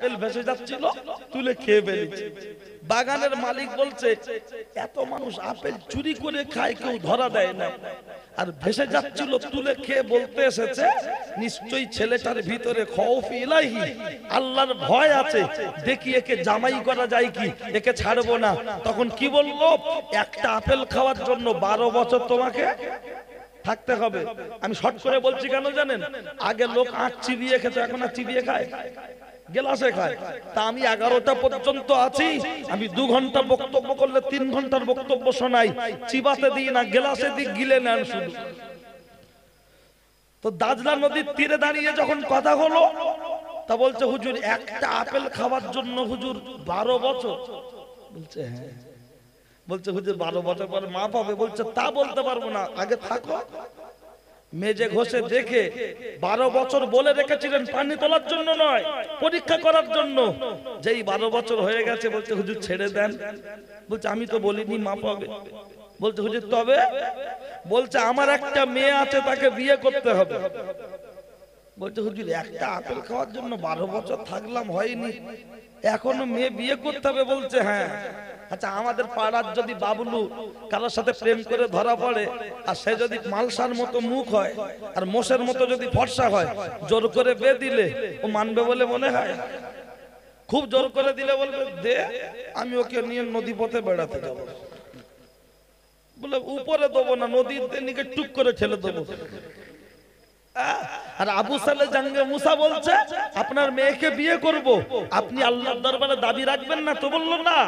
তেল ভেসে যাচ্ছিল তুলে খেয়ে ফেলেছি বাগানের মালিক বলছে এত মানুষ আপেল চুরি করে খায় কেউ ধরা দেয় না আর ভেসে যাচ্ছিল তুলে খেয়ে বলতে এসেছে নিশ্চয়ই ছেলেটার ভিতরে খৌফি ইলাহি আল্লাহর ভয় আছে দেখি একে জামাই করা যায় কি একে ছাড়বো না তখন কি বললো একটা আপেল খাওয়ার জন্য বারো বছর তোমাকে থাকতে হবে আমি শট করে বলছি কেন জানেন আগে লোক আট চিবিয়ে খেত এখন আর চিবিয়ে খায় তো নদীর তীরে দাঁড়িয়ে যখন কথা হলো তা বলছে হুজুর একটা আপেল খাওয়ার জন্য হুজুর বারো বছর বলছে হ্যাঁ বলছে হুজুর বারো বছর পরে মা পাবে বলছে তা বলতে পারবো না আগে থাকো মেজে ঘষে দেখে বারো বছর বলে রেখেছিলেন পানি তোলার জন্য নয় পরীক্ষা করার জন্য যেই বারো বছর হয়ে গেছে বলছে হুজুর ছেড়ে দেন বলছে আমি তো বলিনি মা পাবে বলছে হুজুর তবে বলছে আমার একটা মেয়ে আছে তাকে বিয়ে করতে হবে বলছে হুজুর একটা আপেল খাওয়ার জন্য বারো বছর থাকলাম হয়নি এখনো মেয়ে বিয়ে করতে হবে বলছে হ্যাঁ আচ্ছা আমাদের পাড়ার যদি বাবলু কারোর সাথে প্রেম করে ধরা পড়ে আর সে যদি মালসার মতো মুখ হয় আর মোষের মতো যদি ফর্সা হয় জোর করে বে দিলে ও মানবে বলে মনে হয় খুব জোর করে দিলে বলবে দে আমি ওকে নিয়ে নদী পথে বেড়াতে যাব বলে উপরে দেবো না নদীতে নিকে টুক করে ঠেলে দেবো আর আবু সালে জাঙ্গে মুসা বলছে আপনার মেয়েকে বিয়ে করব আপনি আল্লাহর দরবারে দাবি রাখবেন না তো বললো না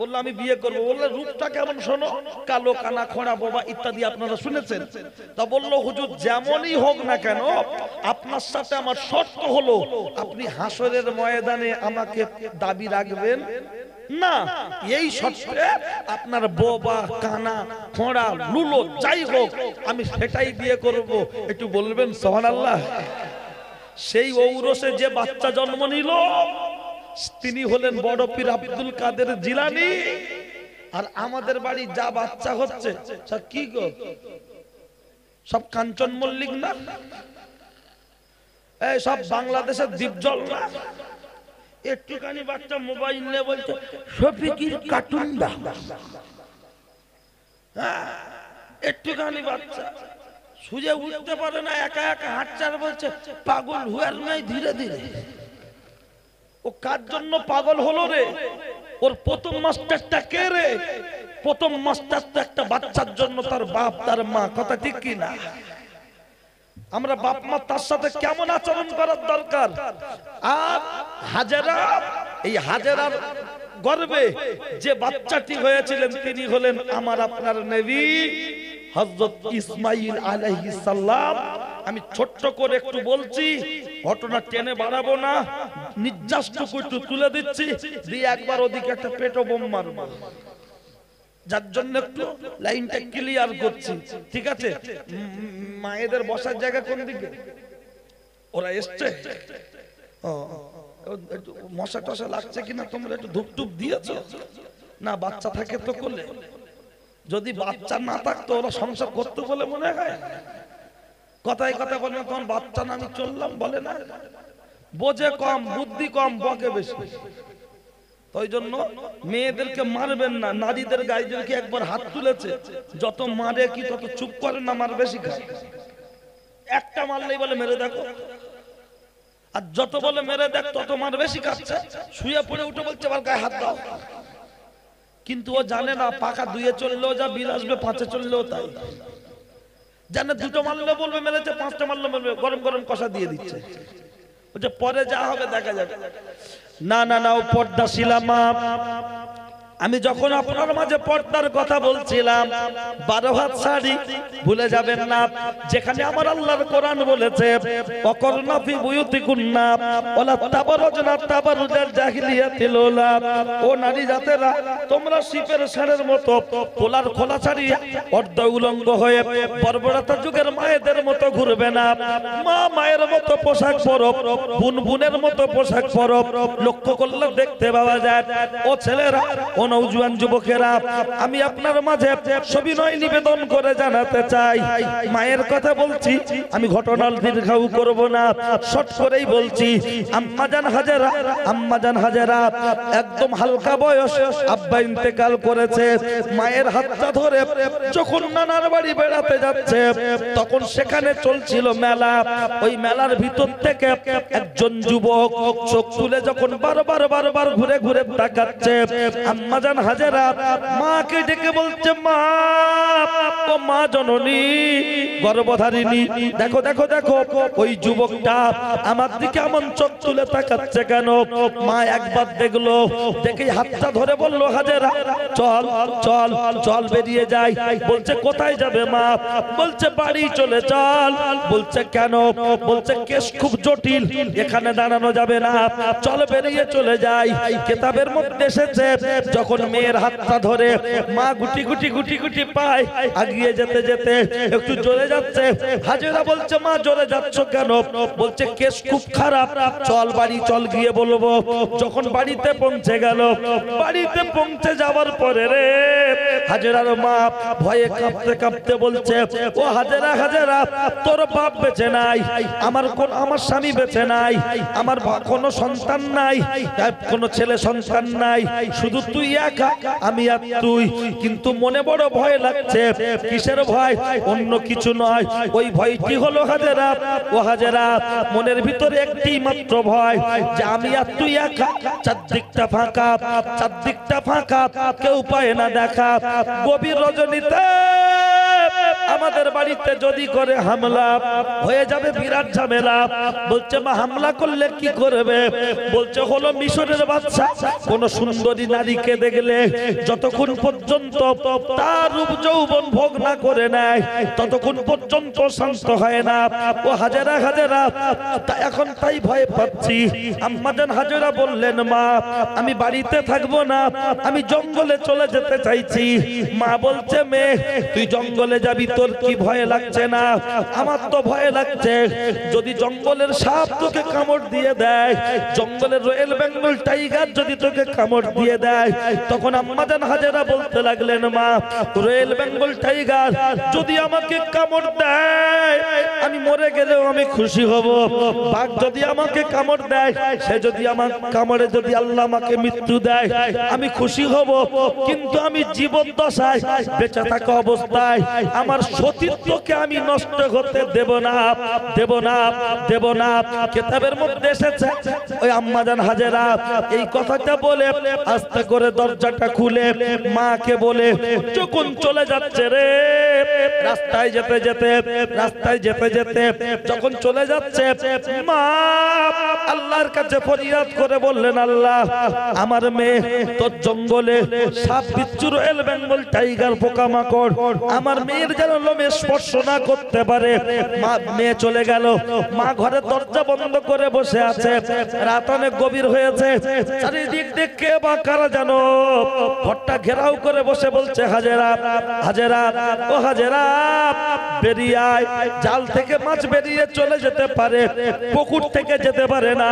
বললো আমি বিয়ে করবো বললো রূপটা কেমন শোনো কালো কানা খোঁড়া বোবা ইত্যাদি আপনারা শুনেছেন তা বললো হুজুর যেমনই হোক না কেন আপনার সাথে আমার শর্ত হলো আপনি হাসরের ময়দানে আমাকে দাবি রাখবেন না এই সত্যে আপনার বোবা কানা খোঁড়া লুলো যাই হোক আমি সেটাই বিয়ে করব একটু বলবেন সোহান আল্লাহ সেই ঔরসে যে বাচ্চা জন্ম নিল তিনি হলেন বড় পীর আব্দুল কাদের জিলানি আর আমাদের বাড়ি যা বাচ্চা হচ্ছে কি গো সব কাঞ্চন মল্লিক না এই সব বাংলাদেশের দ্বীপজল না একটুখানি বাচ্চা মোবাইল নিয়ে বলছে সফিকির কার্টুন হ্যাঁ, একটুখানি বাচ্চা সুজে উঠতে পারে না একা একা হাঁটছে আর বলছে পাগল হুয়ার নাই ধীরে ধীরে ও কার জন্য পাগল হলো রে ওর প্রথম মাস্টারটা কে রে প্রথম মাস্টারটা একটা বাচ্চার জন্য তার বাপ তার মা কথা ঠিক কি না আমরা বাপ মা তার সাথে কেমন আচরণ করার দরকার আর হাজারা এই হাজারার গর্বে যে বাচ্চাটি হয়েছিলেন তিনি হলেন আমার আপনার নেবী হজরত ইসমাইল আলহি সাল্লাম আমি ছোট্ট করে একটু বলছি ঘটনা টেনে বাড়াবো না নির্যাস্ত তুলে দিচ্ছি দিয়ে একবার ওদিকে একটা পেটো বোম মারবো যার জন্য একটু লাইনটা ক্লিয়ার করছি ঠিক আছে মায়েদের বসার জায়গা কোন দিকে ওরা এসছে মশা টশা লাগছে কিনা তোমরা একটু ধূপ টুপ দিয়েছ না বাচ্চা থাকে তো করলে যদি বাচ্চা না থাকতো ওরা সংসার করতো বলে মনে হয় কথায় কথা বলে তখন বাচ্চা না আমি চললাম বলে না বোঝে কম বুদ্ধি কম বকে বেশি ওই জন্য মেয়েদেরকে মারবেন না নারীদের গায়ে যদি একবার হাত তুলেছে যত মারে কি তত চুপ করে না মার বেশি একটা মারলেই বলে মেরে দেখো আর যত বলে মেরে দেখ তত মার বেশি খাচ্ছে শুয়ে পড়ে উঠে বলছে আমার গায়ে হাত দাও কিন্তু ও জানে না পাকা দুয়ে চললেও যা বিল আসবে পাঁচে চললেও তাই জানে দুটো মারলে বলবে মেরেছে পাঁচটা মারলে বলবে গরম গরম কষা দিয়ে দিচ্ছে পরে যা হবে দেখা যাবে না না না ও পর্দা শিলা মাপ আমি যখন আপনার মাঝে পর্দার কথা বলছিলাম বারো হাত শাড়ি ভুলে যাবেন না যেখানে আমার আল্লাহর কোরআন বলেছে অকর্ণফি বুয়ুতি কুন্না ওলা তাবারজনা তাবারুজার জাহিলিয়াতিল ওলা ও নারী জাতেরা তোমরা শিপের শাড়ের মতো তোলার খোলা ছাড়ি অর্ধ উলঙ্গ হয়ে বর্বরতা যুগের মায়েদের মতো ঘুরবে না মা মায়ের মতো পোশাক পরব বুন বুনের মতো পোশাক পরব লক্ষ্য করলে দেখতে পাওয়া যায় ও ছেলেরা নৌজুয়ান যুবকেরা আমি আপনার মাঝে সবিনয় নিবেদন করে জানাতে চাই মায়ের কথা বলছি আমি ঘটনার দীর্ঘাউ করব না শর্ট করেই বলছি আম্মাজান হাজারা আম্মাজান হাজারা একদম হালকা বয়স আব্বা ইন্তেকাল করেছে মায়ের হাতটা ধরে যখন নানার বাড়ি বেড়াতে যাচ্ছে তখন সেখানে চলছিল মেলা ওই মেলার ভিতর থেকে একজন যুবক চোখ তুলে যখন বারবার বারবার ঘুরে ঘুরে তাকাচ্ছে আম্মা আম্মাজান হাজারা মাকে ডেকে বলছে মা মা জননী গর্ভধারিণী দেখো দেখো দেখো ওই যুবকটা আমার দিকে এমন চোখ তুলে তাকাচ্ছে কেন মা একবার দেখলো দেখে হাতটা ধরে বললো হাজারা চল চল চল বেরিয়ে যাই বলছে কোথায় যাবে মা বলছে বাড়ি চলে চল বলছে কেন বলছে কেস খুব জটিল এখানে দাঁড়ানো যাবে না চল বেরিয়ে চলে যাই কেতাবের মধ্যে এসেছে তখন মেয়ের হাতটা ধরে মা গুটি গুটি গুটি গুটি পায় আগিয়ে যেতে যেতে একটু জোরে যাচ্ছে হাজেরা বলছে মা জোরে যাচ্ছ কেন বলছে কেস খুব খারাপ চল বাড়ি চল গিয়ে বলবো যখন বাড়িতে পৌঁছে গেল বাড়িতে পৌঁছে যাওয়ার পরে রে হাজেরার মা ভয়ে কাঁপতে কাঁপতে বলছে ও হাজেরা হাজেরা তোর বাপ বেঁচে নাই আমার কোন আমার স্বামী বেঁচে নাই আমার কোনো সন্তান নাই কোনো ছেলে সন্তান নাই শুধু তুই একা আমি আর তুই কিন্তু মনে বড় ভয় লাগছে কিসের ভয় অন্য কিছু নয় ওই ভয়টি হলো হাজেরা ও হাজেরা মনের ভিতরে একটি মাত্র ভয় যে আমি আর তুই একা চারদিকটা ফাঁকা চারদিকটা ফাঁকা কেউ পায় না দেখা গভীর রজনীতে আমাদের বাড়িতে যদি করে হামলা হয়ে যাবে বিরাট ঝামেলা বলছে মা হামলা করলে কি করবে বলছে হলো মিশরের বাচ্চা কোন সুন্দরী নারীকে দেখলে যতক্ষণ পর্যন্ত তার রূপ যৌবন ভোগ না করে নেয় ততক্ষণ পর্যন্ত শান্ত হয় না ও হাজারা হাজারা তা এখন তাই ভয় পাচ্ছি আম্মাজান হাজারা বললেন মা আমি বাড়িতে থাকব না আমি জঙ্গলে চলে যেতে চাইছি মা বলছে মেয়ে তুই জঙ্গলে যাবি তোর কি ভয় লাগছে না আমার তো ভয় লাগছে যদি জঙ্গলের সাপ তোকে কামড় দিয়ে দেয় জঙ্গলের রয়্যাল বেঙ্গল টাইগার যদি তোকে কামড় দিয়ে দেয় তখন আম্মাদান হাজারা বলতে লাগলেন মা রয়্যাল বেঙ্গল টাইগার যদি আমাকে কামড় দেয় আমি মরে গেলেও আমি খুশি হব বাঘ যদি আমাকে কামড় দেয় সে যদি আমার কামড়ে যদি আল্লাহ আমাকে মৃত্যু দেয় আমি খুশি হব কিন্তু আমি জীবন দশায় বেঁচে থাকা অবস্থায় আমার সতীত্বকে আমি নষ্ট করতে দেব না দেব না দেব না কেতাবের মধ্যে এসেছে ওই আম্মাজান হাজেরা এই কথাটা বলে আস্তে করে দরজাটা খুলে মাকে বলে যখন চলে যাচ্ছে রে রাস্তায় যেতে যেতে রাস্তায় যেতে যেতে যখন চলে যাচ্ছে মা আল্লাহর কাছে ফরিয়াদ করে বললেন আল্লাহ আমার মেয়ে তোর জঙ্গলে সাপ বিচ্ছুর এলবেন বল টাইগার পোকামাকড় আমার মেয়ের যেন একদম স্পর্শ না করতে পারে মা মেয়ে চলে গেল মা ঘরে দরজা বন্ধ করে বসে আছে রাত অনেক গভীর হয়েছে চারিদিক দেখে বা কারা জানো ঘরটা ঘেরাও করে বসে বলছে হাজেরা হাজেরা ও হাজেরা বেরিয়ায় জাল থেকে মাছ বেরিয়ে চলে যেতে পারে পুকুর থেকে যেতে পারে না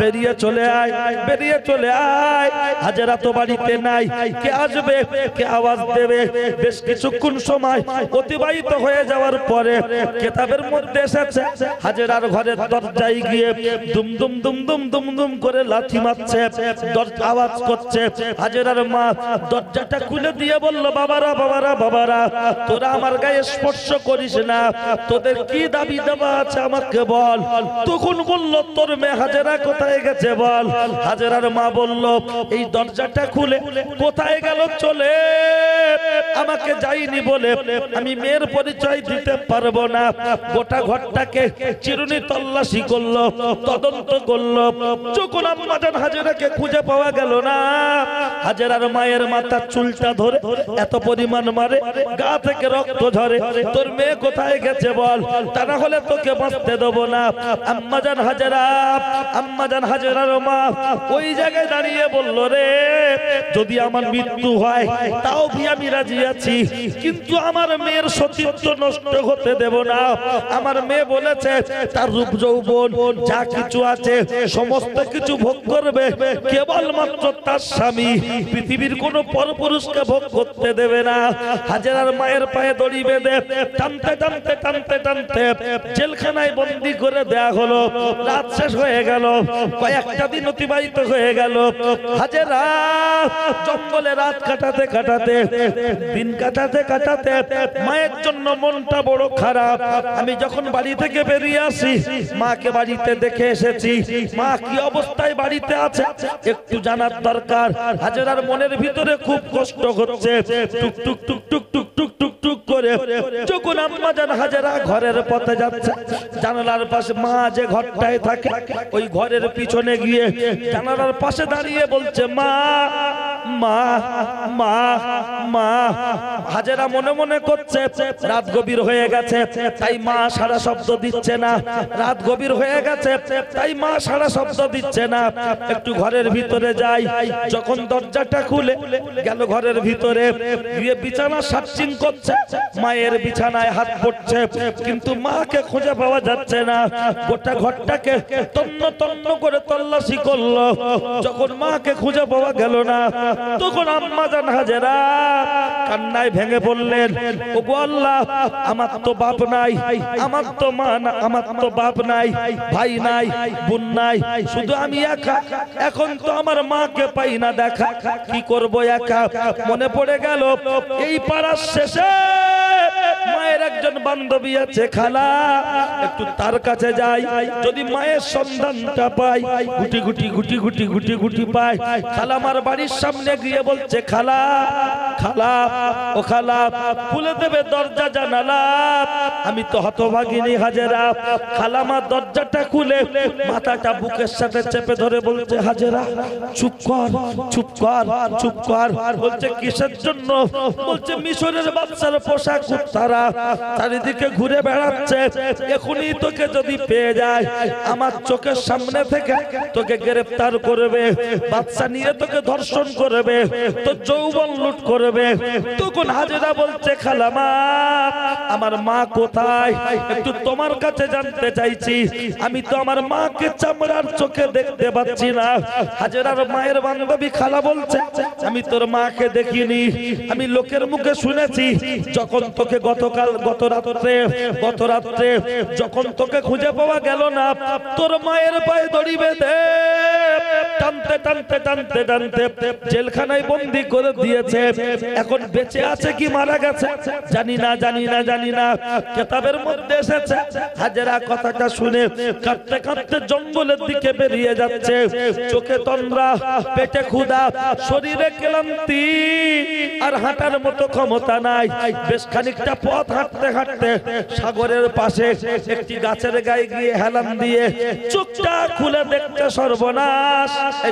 বেরিয়ে চলে আয় বেরিয়ে চলে আয় হাজেরা তো বাড়িতে নাই কে আসবে কে আওয়াজ দেবে বেশ কিছুক্ষণ সময় অতিবাহিত পরিণত হয়ে যাওয়ার পরে কেতাবের মধ্যে এসেছে হাজেরার ঘরে দরজায় গিয়ে দুম দুম দুম দুম দুম দুম করে লাথি মারছে আওয়াজ করছে হাজেরার মা দরজাটা খুলে দিয়ে বলল বাবারা বাবারা বাবারা তোরা আমার গায়ে স্পর্শ করিস না তোদের কি দাবি দেওয়া আছে আমাকে বল তখন বলল তোর মেয়ে হাজেরা কোথায় গেছে বল হাজেরার মা বলল এই দরজাটা খুলে কোথায় গেল চলে আমাকে যাইনি বলে আমি মেয়ের পরিচয় দিতে পারবো না গোটা ঘরটাকে চিরুনি তল্লাশি করলো তদন্ত করলো চুকুন আম্মাজান হাজিরাকে খুঁজে পাওয়া গেল না হাজার মায়ের মাথার চুলটা ধরে এত পরিমাণ মারে গা থেকে রক্ত ঝরে তোর মেয়ে কোথায় গেছে বল তা না হলে তোকে বাঁচতে দেবো না আম্মাজান হাজারা আম্মাজান হাজারার মা ওই জায়গায় দাঁড়িয়ে বলল রে যদি আমার মৃত্যু হয় তাও ভি আমি রাজি আছি কিন্তু আমার মেয়ের সতীত্ব নষ্ট হতে দেব না আমার মেয়ে বলেছে তার রূপ যৌবন যা কিছু আছে সমস্ত কিছু ভোগ করবে কেবলমাত্র তার স্বামী পৃথিবীর কোন পরপুরুষকে ভোগ করতে দেবে না হাজার মায়ের পায়ে দড়ি বেঁধে টানতে টানতে টানতে টানতে জেলখানায় বন্দি করে দেয়া হলো রাত শেষ হয়ে গেল কয়েকটা দিন অতিবাহিত হয়ে গেল হাজেরা জঙ্গলে রাত কাটাতে কাটাতে দিন কাটাতে কাটাতে মায়ের জন্য মনটা বড় খারাপ আমি যখন বাড়ি থেকে বেরিয়ে আসি মাকে বাড়িতে দেখে এসেছি মা কি অবস্থায় বাড়িতে আছে একটু জানার দরকার হাজার ছেলেটার মনের ভিতরে খুব কষ্ট হচ্ছে টুক টুক টুক টুক টুক টুক টুক টুক করে যখন আম্মা জান হাজারা ঘরের পথে যাচ্ছে জানালার পাশে মা যে ঘরটায় থাকে ওই ঘরের পিছনে গিয়ে জানালার পাশে দাঁড়িয়ে বলছে মা মা মা মা হাজারা মনে মনে করছে রাত গভীর হয়ে গেছে তাই মা সারা শব্দ দিচ্ছে না রাত গভীর হয়ে গেছে তাই মা সারা শব্দ দিচ্ছে না একটু ঘরের ভিতরে যাই যখন দরজাটা খুলে গেল ঘরের ভিতরে গিয়ে বিছানা সাতচিন করছে মায়ের বিছানায় হাত পড়ছে কিন্তু মাকে খুঁজে পাওয়া যাচ্ছে না গোটা ঘরটাকে তন্ন তন্ন করে তল্লাশি করলো যখন মাকে খুঁজে পাওয়া গেল না তখন আম্মা জান হাজেরা কান্নায় ভেঙে পড়লেন ওগো আল্লাহ আমার তো বাপ নাই আমার তো মা না আমার তো বাপ নাই ভাই নাই বোন নাই শুধু আমি একা এখন তো আমার মাকে পাই না দেখা কি করবো একা মনে পড়ে গেল এই পাড়ার শেষে মায়ের একজন বান্ধবী আছে তার কাছে যাই যদি মায়ের বাড়ির সামনে গিয়ে বলছে খালা খালা আমি তো হতভাগিনী হাজেরা খালামার দরজাটা খুলে মাথাটা বুকের সাথে চেপে ধরে বলছে হাজেরা চুপ কর চুপ কর চুপ কর বলছে কিসের জন্য বলছে মিশরের বাচ্চা বাচ্চার পোশাক তারা চারিদিকে ঘুরে বেড়াচ্ছে এখনই তোকে যদি পেয়ে যায় আমার চোখের সামনে থেকে তোকে গ্রেফতার করবে বাচ্চা নিয়ে তোকে ধর্ষণ করবে তো যৌবন লুট করবে তখন হাজিরা বলছে মা আমার মা কোথায় একটু তোমার কাছে জানতে চাইছি আমি তো আমার মাকে চামড়ার চোখে দেখতে পাচ্ছি না হাজেরার মায়ের বান্ধবী খালা বলছে আমি তোর মাকে দেখিনি আমি লোকের মুখে শুনেছি যখন তোকে গতকাল গত রাত্রে গত রাত্রে যখন তোকে খুঁজে পাওয়া গেল না তোর মায়ের পায়ে দড়ি বেঁধে টানতে টানতে টানতে টানতে জেলখানায় বন্দি করে দিয়েছে এখন বেঁচে আছে কি মারা গেছে জানি না জানি না জানি না কেতাবের মধ্যে এসেছে হাজেরা কথাটা শুনে কাঁদতে কাঁদতে জঙ্গলের দিকে বেরিয়ে যাচ্ছে চোখে তন্দ্রা পেটে ক্ষুধা শরীরে ক্লান্তি আর হাঁটার মতো ক্ষমতা নাই নাই বেশ খানিকটা পথ হাঁটতে হাঁটতে সাগরের পাশে একটি গাছের গায়ে গিয়ে হেলান দিয়ে চোখটা খুলে দেখতে সর্বনাশ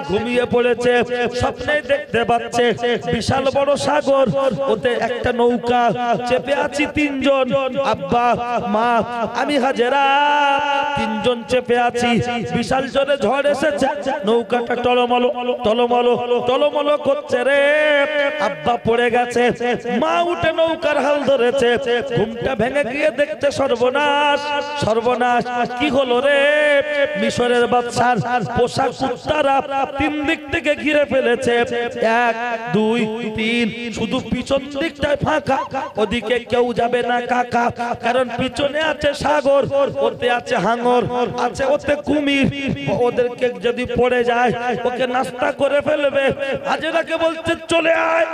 ঘুমিয়ে পড়েছে স্বপ্নে দেখতে পাচ্ছে বিশাল বড় সাগর ওতে একটা নৌকা চেপে আছি তিনজন আব্বা মা আমি হাজেরা তিনজন চেপে আছি বিশাল জলে ঝড় এসেছে নৌকাটা টলমল টলমল টলমল করছে রে আব্বা পড়ে গেছে মা উঠে নৌকা নৌকার হাল ধরেছে ঘুমটা ভেঙে গিয়ে দেখতে সর্বনাশ সর্বনাশ কি হলো রে মিশরের বাচ্চার পোশাক কুত্তারা তিন দিক থেকে ঘিরে ফেলেছে এক দুই তিন শুধু পিছন দিকটায় ফাঁকা ওদিকে কেউ যাবে না কাকা কারণ পিছনে আছে সাগর ওতে আছে হাঙর আছে ওতে কুমির ওদেরকে যদি পড়ে যায় ওকে নাস্তা করে ফেলবে হাজেরাকে বলছে চলে আয়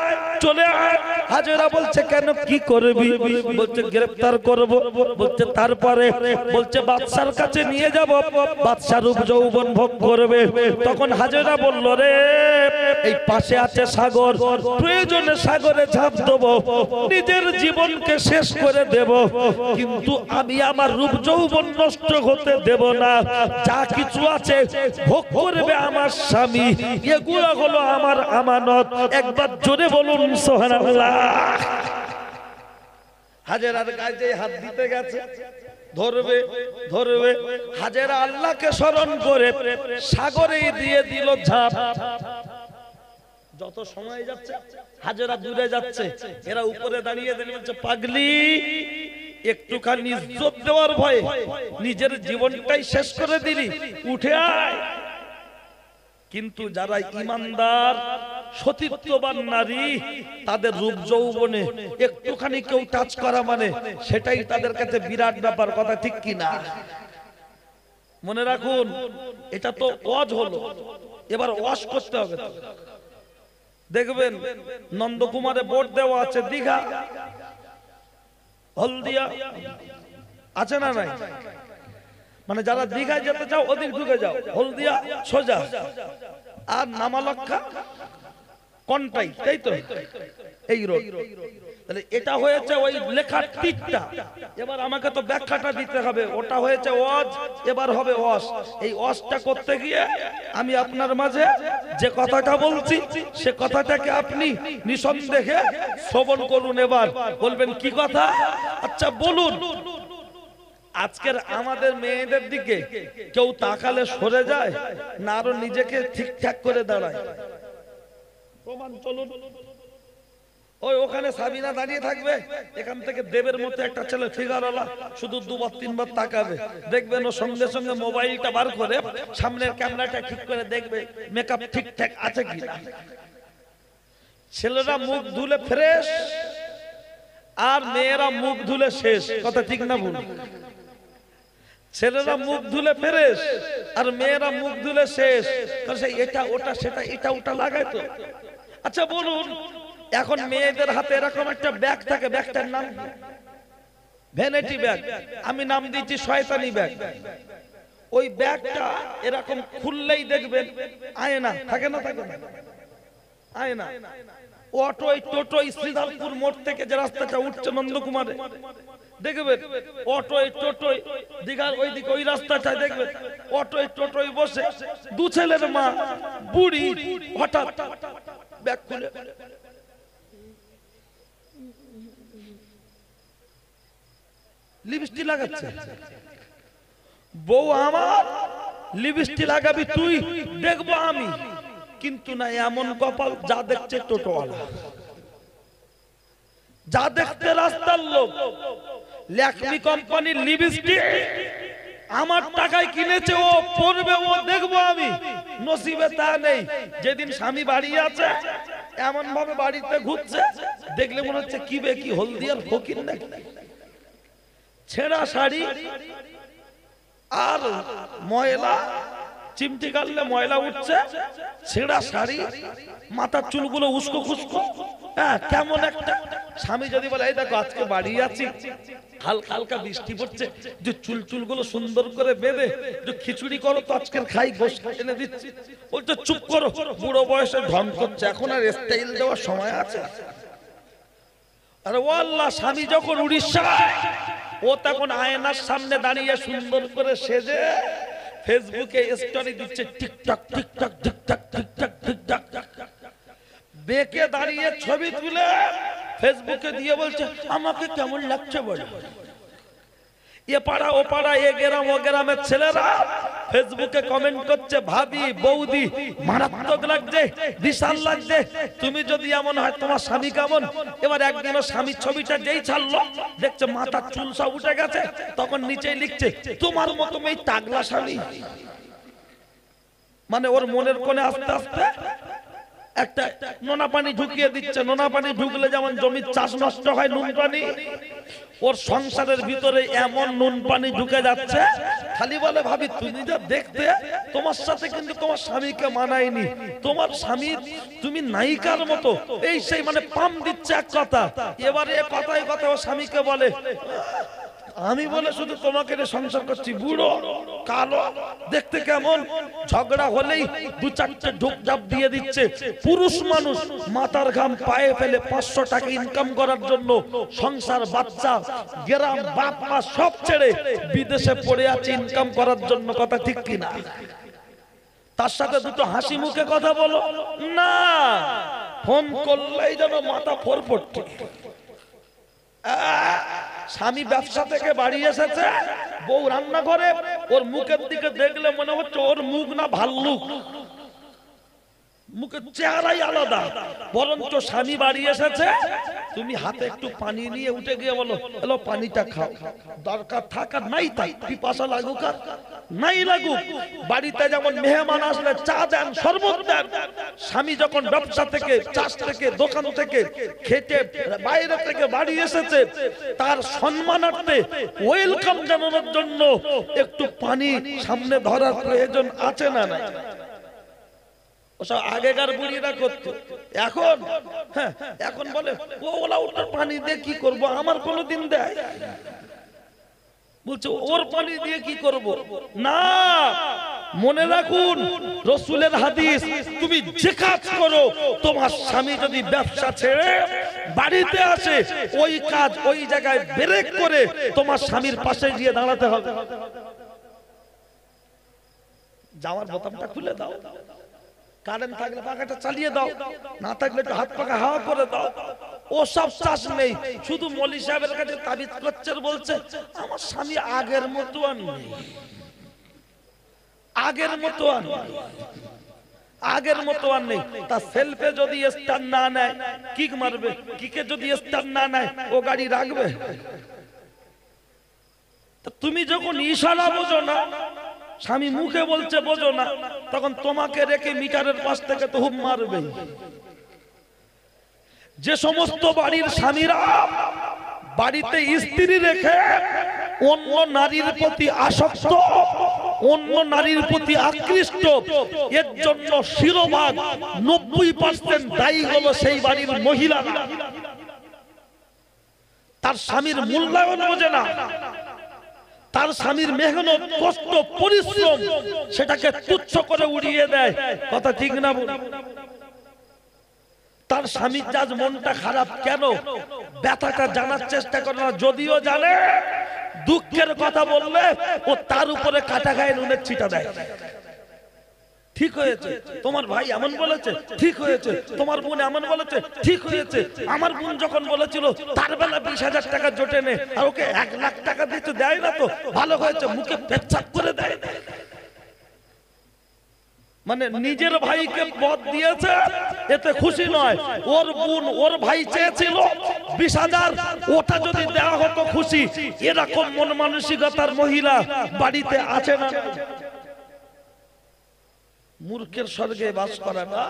চলে আয় হাজেরা বলছে কেন কি করবি বলছে গ্রেফতার করব বলছে তারপরে বলছে বাদশার কাছে নিয়ে যাব বাদশা রূপ যৌবন ভোগ করবে তখন হাজেরা বলল রে এই পাশে আছে সাগর প্রয়োজনে সাগরে ঝাঁপ দেব নিজের জীবনকে শেষ করে দেব কিন্তু আমি আমার রূপ যৌবন নষ্ট হতে দেব না যা কিছু আছে ভোগ করবে আমার স্বামী এগুলো হলো আমার আমানত একবার জোরে বলুন সোহানাল্লাহ হাজেরার কাজে হাত দিতে গেছে ধরবে ধরবে হাজেরা আল্লাহকে স্মরণ করে সাগরে দিয়ে দিল ঝাপ যত সময় যাচ্ছে হাজেরা দূরে যাচ্ছে এরা উপরে দাঁড়িয়ে দাঁড়িয়ে পাগলি একটুখানি ইজ্জত দেওয়ার ভয়ে নিজের জীবনটাই শেষ করে দিলি উঠে আয় কিন্তু যারা ইমানদার সতীত্ববান নারী তাদের রূপ যৌবনে একটুখানি কেউ টাচ করা মানে সেটাই তাদের কাছে বিরাট ব্যাপার কথা ঠিক কিনা মনে রাখুন এটা তো অজ হলো এবার ওয়াশ করতে হবে দেখবেন নন্দকুমারে বোর্ড দেওয়া আছে দীঘা হলদিয়া আছে না নাই মানে যারা দীঘায় যেতে চাও ওদিক ঢুকে যাও হলদিয়া সোজা আর নামালক্ষা কোনটাই তাই তো এই তাহলে এটা হয়েছে ওই লেখার টিকটা এবার আমাকে তো ব্যাখ্যাটা দিতে হবে ওটা হয়েছে ওয়াজ এবার হবে অস এই অসটা করতে গিয়ে আমি আপনার মাঝে যে কথাটা বলছি সে কথাটাকে আপনি নিঃসন্দেহে শ্রবণ করুন এবার বলবেন কি কথা আচ্ছা বলুন আজকের আমাদের মেয়েদের দিকে কেউ তাকালে সরে যায় না আরো নিজেকে ঠিকঠাক করে দাঁড়ায় ওই ওখানে সাবিনা দাঁড়িয়ে থাকবে এখান থেকে দেবের মতো একটা ছেলে ফিগারওয়ালা শুধু দুবার তিনবার তাকাবে দেখবেন ও সঙ্গে সঙ্গে মোবাইলটা বার করে সামনের ক্যামেরাটা ঠিক করে দেখবে মেকআপ ঠিকঠাক আছে কি ছেলেরা মুখ ধুলে ফ্রেশ আর মেয়েরা মুখ ধুলে শেষ কথা ঠিক না ভুল ছেলেরা মুখ ধুলে ফেরেস আর মেয়েরা মুখ ধুলে শেষ এটা ওটা সেটা এটা ওটা লাগায় তো আচ্ছা বলুন এখন মেয়েদের হাতে এরকম একটা ব্যাগ থাকে ব্যাগটার নাম ভ্যানিটি ব্যাগ আমি নাম দিচ্ছি শয়তানি ব্যাগ ওই ব্যাগটা এরকম খুললেই দেখবেন আয়না থাকে না থাকে না আয়না অটোয় টোটোয় শ্রীধামপুর মোড় থেকে যে রাস্তাটা উঠছে নন্দকুমারে দেখবেন অটোয় টোটোয় ওই দিকে ওই রাস্তাটা দেখবেন অটোয় টোটোয় বসে দু ছেলের মা বুড়ি হঠাৎ ব্যাগ খুলে লিপস্টিক লাগাচ্ছে বউ আমার লিপস্টিক লাগাবি তুই দেখবো আমি কিন্তু না এমন কপাল যা দেখছে টোটোওয়ালা যা দেখতে রাস্তার লোক ল্যাকমি কোম্পানির লিপস্টিক আমার টাকায় কিনেছে ও পড়বে ও দেখবো আমি নসিবে তা নেই যেদিন স্বামী বাড়ি আছে এমন ভাবে বাড়িতে ঘুরছে দেখলে মনে হচ্ছে কি বে কি হলদিয়ার ফকির নাকি ছেঁড়া শাড়ি আর ময়লা চিমটি কাটলে ময়লা উঠছে ছেঁড়া শাড়ি মাথার চুলগুলো উস্কো খুস্কো হ্যাঁ কেমন একটা স্বামী যদি বলে এই দেখো আজকে বাড়ি আছি হালকা হালকা বৃষ্টি পড়ছে যে চুল চুলগুলো সুন্দর করে বেঁধে যে খিচুড়ি করো তো আজকের খাই ঘোষ এনে দিচ্ছি বলতে চুপ করো বুড়ো বয়সে ধন করছে এখন আর স্টাইল দেওয়ার সময় আছে আরে ও আল্লাহ স্বামী যখন উড়িষ্যায় ও তখন আয়নার সামনে দাঁড়িয়ে সুন্দর করে সেজে ফেসবুকে স্টোরি দিচ্ছে TikTok TikTok TikTok TikTok TikTok বেঁকে দাঁড়িয়ে ছবি তুলে ফেসবুকে দিয়ে বলছে আমাকে কেমন লাগছে বলে এ পাড়া ও পাড়া এ গ্রাম ও গ্রামের ছেলেরা ফেসবুকে কমেন্ট করছে ভাবি বৌদি মারাত্মক লাগছে বিশাল লাগছে তুমি যদি এমন হয় তোমার স্বামী কেমন এবার একদিন স্বামীর ছবিটা যেই ছাড়লো দেখছে মাথার চুল সব উঠে গেছে তখন নিচেই লিখছে তোমার মতো এই তাগলা স্বামী মানে ওর মনের কোণে আস্তে আস্তে একটা নোনা পানি ঢুকিয়ে দিচ্ছে নোনা পানি ঢুকলে যেমন জমির চাষ নষ্ট হয় নুন পানি ওর সংসারের ভিতরে এমন নুন পানি ঢুকে যাচ্ছে খালি বলে ভাবি তুমি যা দেখতে তোমার সাথে কিন্তু তোমার স্বামীকে মানায়নি তোমার স্বামী তুমি নায়িকার মতো এই সেই মানে পাম দিচ্ছে এক কথা এবারে কথায় কথা ও স্বামীকে বলে আমি বলে শুধু তোমাকে সংসার করছি বুড়ো কালো দেখতে কেমন ঝগড়া হলেই দু চারটে ঢুক ঝাপ দিয়ে দিচ্ছে পুরুষ মানুষ মাথার ঘাম পায়ে ফেলে পাঁচশো টাকা ইনকাম করার জন্য সংসার বাচ্চা গ্রাম বাপ মা সব ছেড়ে বিদেশে পড়ে আছে ইনকাম করার জন্য কথা ঠিক কিনা তার সাথে দুটো হাসি মুখে কথা বলো না ফোন করলেই যেন মাথা ফোর স্বামী ব্যবসা থেকে বাড়ি এসেছে বউ রান্না করে ওর মুখের দিকে দেখলে মনে হচ্ছে ওর মুখ না ভাল্লুক মুখের চেহারাই আলাদা বরঞ্চ স্বামী বাড়ি এসেছে তুমি হাতে একটু পানি নিয়ে উঠে গিয়ে বলো দরকার নাই তাই নাই বাড়িতে যেমন আসলে চা শরবত স্বামী যখন ব্যবসা থেকে চাষ থেকে দোকান থেকে খেটে বাইরে থেকে বাড়ি এসেছে তার সম্মানার্থে ওয়েলকাম জানানোর জন্য একটু পানি সামনে ধরার প্রয়োজন আছে না ওসব আগেকার বুড়িরা করতো এখন হ্যাঁ, এখন বলে ও ওলা ওটার পানি দিয়ে কি করব আমার কোনো দিন দেয় বলছে ওর পানি দিয়ে কি করব না মনে রাখুন রসুলের হাদিস তুমি যে কাজ করো তোমার স্বামী যদি ব্যবসা ছেড়ে বাড়িতে আসে ওই কাজ ওই জায়গায় ব্রেক করে তোমার স্বামীর পাশে গিয়ে দাঁড়াতে হবে জামার বোতামটা খুলে দাও কারেন্ট থাকলে পাখাটা চালিয়ে দাও না থাকলে একটু হাত পাখা হাওয়া করে দাও ও সব চাষ নেই শুধু মলি সাহেবের কাছে তাবিজ করছে বলছে আমার স্বামী আগের মতো আর নেই আগের মতো আর আগের মতো আর নেই তা সেলফে যদি স্টার না নেয় কিক মারবে কিকে যদি স্টার না নেয় ও গাড়ি রাখবে তুমি যখন ইশারা বোঝো না স্বামী মুখে বলছে বোঝো না তখন তোমাকে রেখে মিটারের পাশ থেকে তো হুম মারবে যে সমস্ত বাড়ির স্বামীরা বাড়িতে স্ত্রী রেখে অন্য নারীর প্রতি আসক্ত অন্য নারীর প্রতি আকৃষ্ট এর জন্য শিরোভাগ নব্বই পার্সেন্ট দায়ী হলো সেই বাড়ির মহিলা তার স্বামীর মূল্যায়ন বোঝে না তার স্বামীর মেহনত কষ্ট পরিশ্রম সেটাকে তুচ্ছ করে উড়িয়ে দেয় কথা ঠিক না তার স্বামীর আজ মনটা খারাপ কেন ব্যথাটা জানার চেষ্টা করে না যদিও জানে দুঃখের কথা বললে ও তার উপরে কাটা গায়ে নুনের ছিটা দেয় ঠিক হয়েছে তোমার ভাই এমন বলেছে ঠিক হয়েছে তোমার বোন এমন বলেছে ঠিক হয়েছে আমার বোন যখন বলেছিল তার বেলা বিশ হাজার টাকা জোটে নে আর ওকে এক লাখ টাকা দিতে দেয় না তো ভালো হয়েছে মুখে পেচ্ছাপ করে দেয় মানে নিজের ভাইকে পদ দিয়েছে এতে খুশি নয় ওর বোন ওর ভাই চেয়েছিল বিশ হাজার ওটা যদি দেওয়া হতো খুশি এরকম মন মানসিকতার মহিলা বাড়িতে আছে না মূর্খের স্বর্গে বাস করাটা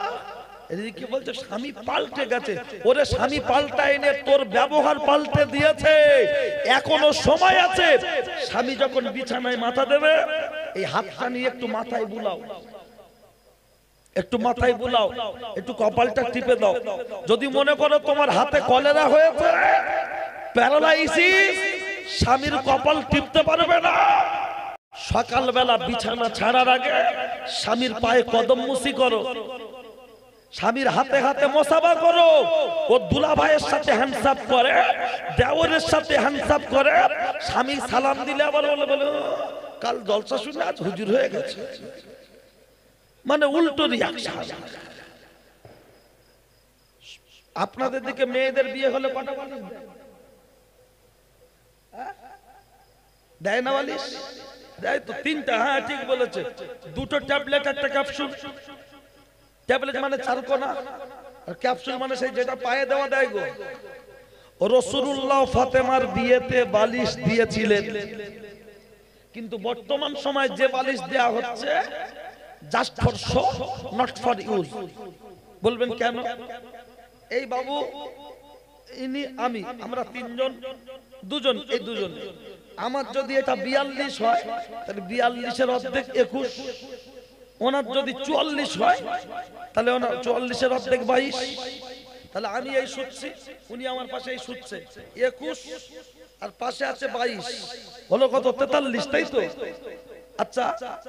এদিকে বলছে স্বামী পাল্টে গেছে ওরে স্বামী পাল্টা এনে তোর ব্যবহার পাল্টে দিয়েছে এখনো সময় আছে স্বামী যখন বিছানায় মাথা দেবে এই হাতটা নিয়ে একটু মাথায় বুলাও একটু মাথায় বুলাও একটু কপালটা টিপে দাও যদি মনে করো তোমার হাতে কলেরা হয়েছে প্যারালাইসিস স্বামীর কপাল টিপতে পারবে না সকালবেলা বিছানা ছাড়ার আগে স্বামীর পায়ে কদম মুসি করো স্বামীর হাতে হাতে মশাবা করো ও দুলা ভাইয়ের সাথে হ্যান্ডসাপ করে দেওয়ারের সাথে হ্যান্ডসাপ করে স্বামী সালাম দিলে আবার বলে বলে কাল জলসা শুনে আজ হুজুর হয়ে গেছে মানে উল্টো রিয়াকশন আপনাদের দিকে মেয়েদের বিয়ে হলে কটা হ্যাঁ? দেয় না বালিশ তো হ্যাঁ ঠিক বলেছে দুটো ট্যাবলেট একটা মানে আর মানে সেই যেটা পায়ে দেওয়া দেয় গো ফাতেমার বিয়েতে বালিশ দিয়েছিলেন কিন্তু বর্তমান সময় যে বালিশ দেয়া হচ্ছে just for show for use বলবেন কেন এই বাবু ইনি আমি আমরা তিনজন দুজন এই দুজন আমার যদি এটা বিয়াল্লিশ হয় তাহলে বিয়াল্লিশের অর্ধেক একুশ ওনার যদি চুয়াল্লিশ হয় তাহলে ওনার চুয়াল্লিশের অর্ধেক বাইশ তাহলে আমি এই শুচ্ছি উনি আমার পাশে এই শুচ্ছে একুশ আর পাশে আছে বাইশ হলো কত তেতাল্লিশ তাই তো আচ্ছা